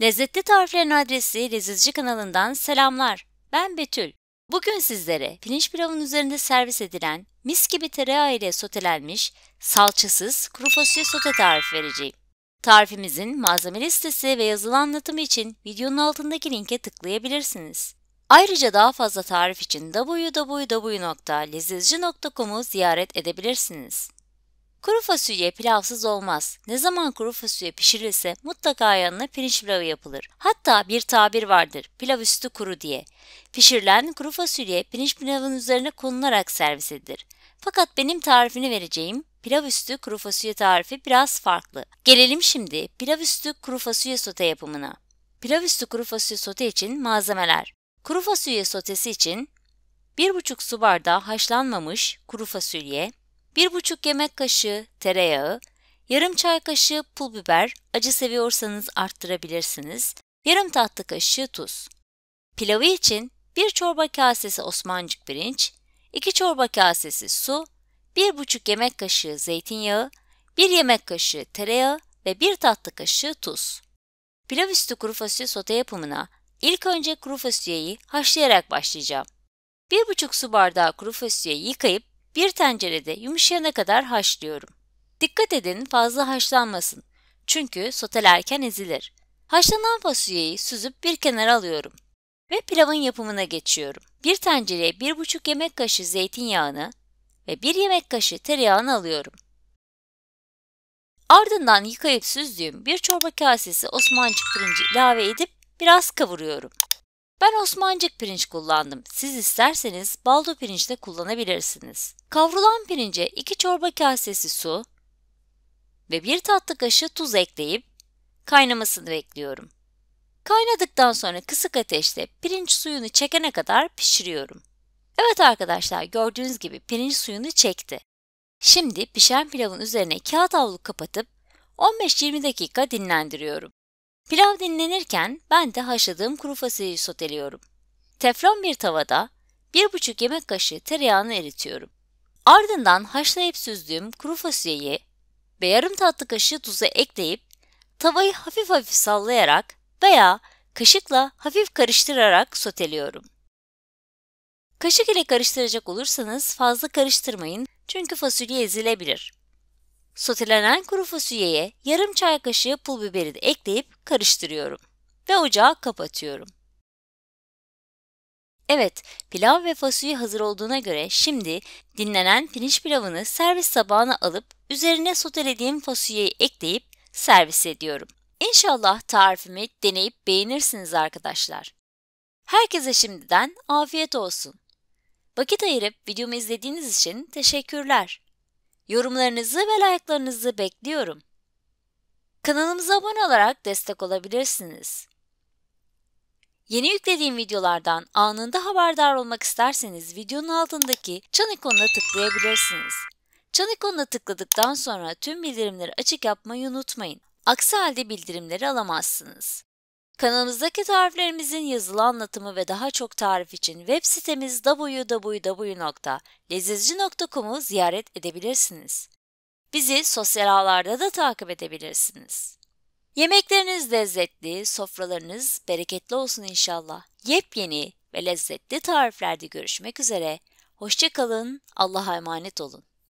Lezzetli Tariflerin adresi Lezzetçi kanalından selamlar. Ben Betül. Bugün sizlere pirinç pilavın üzerinde servis edilen mis gibi tereyağı ile sotelenmiş salçasız kuru fasulye sote tarifi vereceğim. Tarifimizin malzeme listesi ve yazılı anlatımı için videonun altındaki linke tıklayabilirsiniz. Ayrıca daha fazla tarif için www.lezzetci.com'u ziyaret edebilirsiniz. Kuru fasulye pilavsız olmaz. Ne zaman kuru fasulye pişirilse mutlaka yanına pirinç pilavı yapılır. Hatta bir tabir vardır, pilav üstü kuru diye. Pişirilen kuru fasulye pirinç pilavın üzerine konularak servis edilir. Fakat benim tarifini vereceğim pilav üstü kuru fasulye tarifi biraz farklı. Gelelim şimdi pilav üstü kuru fasulye sote yapımına. Pilav üstü kuru fasulye sote için malzemeler. Kuru fasulye sotesi için 1,5 su bardağı haşlanmamış kuru fasulye, 1,5 yemek kaşığı tereyağı, yarım çay kaşığı pul biber, acı seviyorsanız arttırabilirsiniz, yarım tatlı kaşığı tuz. Pilavı için 1 çorba kasesi osmancık pirinç, 2 çorba kasesi su, 1,5 yemek kaşığı zeytinyağı, 1 yemek kaşığı tereyağı ve 1 tatlı kaşığı tuz. Pilav üstü kuru fasulye sote yapımına ilk önce kuru fasulyeyi haşlayarak başlayacağım. 1,5 su bardağı kuru fasulyeyi yıkayıp bir tencerede yumuşayana kadar haşlıyorum. Dikkat edin fazla haşlanmasın. Çünkü sotelerken ezilir. Haşlanan fasulyeyi süzüp bir kenara alıyorum ve pilavın yapımına geçiyorum. Bir tencereye 1,5 yemek kaşığı zeytinyağını ve 1 yemek kaşığı tereyağını alıyorum. Ardından yıkayıp süzdüğüm bir çorba kasesi Osmancık pirinci ilave edip biraz kavuruyorum. Ben Osmancık pirinç kullandım. Siz isterseniz baldo pirinç de kullanabilirsiniz. Kavrulan pirince 2 çorba kasesi su ve 1 tatlı kaşığı tuz ekleyip kaynamasını bekliyorum. Kaynadıktan sonra kısık ateşte pirinç suyunu çekene kadar pişiriyorum. Evet arkadaşlar gördüğünüz gibi pirinç suyunu çekti. Şimdi pişen pilavın üzerine kağıt havlu kapatıp 15-20 dakika dinlendiriyorum. Pilav dinlenirken ben de haşladığım kuru fasulyeyi soteliyorum. Teflon bir tavada 1,5 yemek kaşığı tereyağını eritiyorum. Ardından haşlayıp süzdüğüm kuru fasulyeyi ve yarım tatlı kaşığı tuzu ekleyip tavayı hafif hafif sallayarak veya kaşıkla hafif karıştırarak soteliyorum. Kaşık ile karıştıracak olursanız fazla karıştırmayın çünkü fasulye ezilebilir. Sotelenen kuru fasulyeye yarım çay kaşığı pul biberi de ekleyip karıştırıyorum ve ocağı kapatıyorum. Evet, pilav ve fasulye hazır olduğuna göre şimdi dinlenen pirinç pilavını servis tabağına alıp üzerine sotelediğim fasulyeyi ekleyip servis ediyorum. İnşallah tarifimi deneyip beğenirsiniz arkadaşlar. Herkese şimdiden afiyet olsun. Vakit ayırıp videomu izlediğiniz için teşekkürler. Yorumlarınızı ve like'larınızı bekliyorum. Kanalımıza abone olarak destek olabilirsiniz. Yeni yüklediğim videolardan anında haberdar olmak isterseniz videonun altındaki çan ikonuna tıklayabilirsiniz. Çan ikonuna tıkladıktan sonra tüm bildirimleri açık yapmayı unutmayın. Aksi halde bildirimleri alamazsınız. Kanalımızdaki tariflerimizin yazılı anlatımı ve daha çok tarif için web sitemiz www.lezizci.com'u ziyaret edebilirsiniz. Bizi sosyal ağlarda da takip edebilirsiniz. Yemekleriniz lezzetli, sofralarınız bereketli olsun inşallah. Yepyeni ve lezzetli tariflerde görüşmek üzere. Hoşçakalın, Allah'a emanet olun.